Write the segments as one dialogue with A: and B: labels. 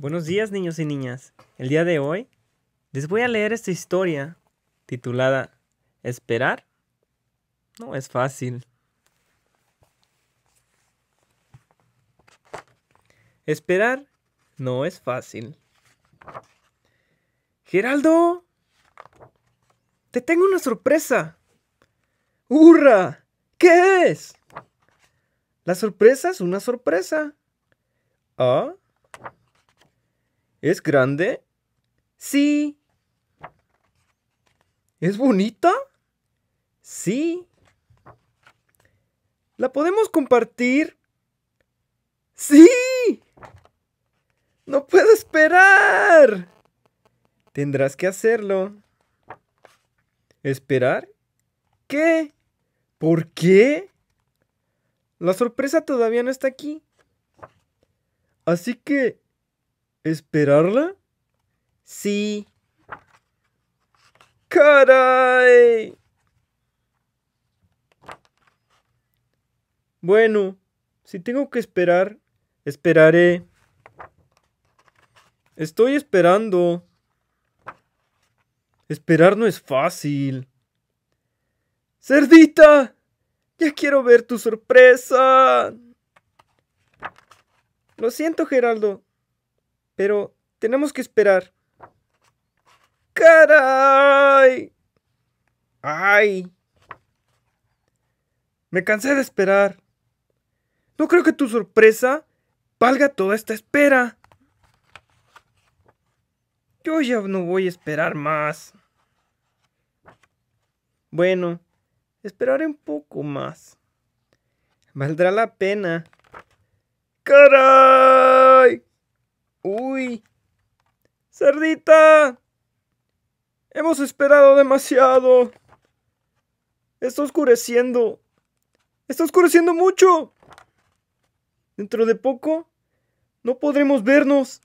A: Buenos días niños y niñas. El día de hoy les voy a leer esta historia titulada Esperar no es fácil. Esperar no es fácil. Geraldo,
B: te tengo una sorpresa. ¡Hurra! ¿Qué es? La sorpresa es una sorpresa. ¿Ah? ¿Es grande? Sí. ¿Es bonita? Sí. ¿La podemos compartir? Sí. No puedo esperar. Tendrás que hacerlo. ¿Esperar? ¿Qué? ¿Por qué? La sorpresa todavía no está aquí. Así que ¿Esperarla? Sí. ¡Caray! Bueno, si tengo que esperar, esperaré. Estoy esperando. Esperar no es fácil. ¡Cerdita! Ya quiero ver tu sorpresa. Lo siento, Geraldo. Pero tenemos que esperar. ¡Caray! ¡Ay! Me cansé de esperar. No creo que tu sorpresa valga toda esta espera. Yo ya no voy a esperar más. Bueno, esperaré un poco más. Valdrá la pena. ¡Caray! Uy. Cerdita. Hemos esperado demasiado. Está oscureciendo. Está oscureciendo mucho. Dentro de poco no podremos vernos.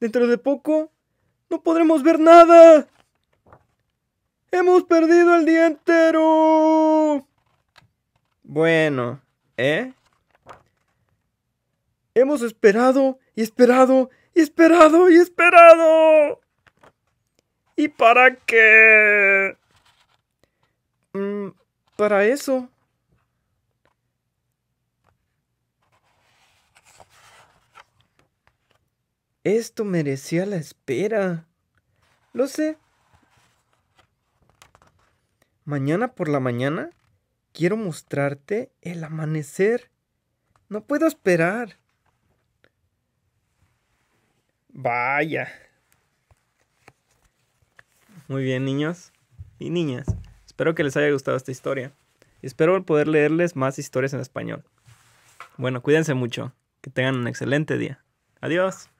B: Dentro de poco no podremos ver nada. Hemos perdido el día entero. Bueno, ¿eh? Hemos esperado y esperado y esperado y esperado. ¿Y para qué? Mm, para eso. Esto merecía la espera. Lo sé. Mañana por la mañana quiero mostrarte el amanecer. No puedo esperar. Vaya.
A: Muy bien, niños y niñas. Espero que les haya gustado esta historia. espero poder leerles más historias en español. Bueno, cuídense mucho. Que tengan un excelente día. Adiós.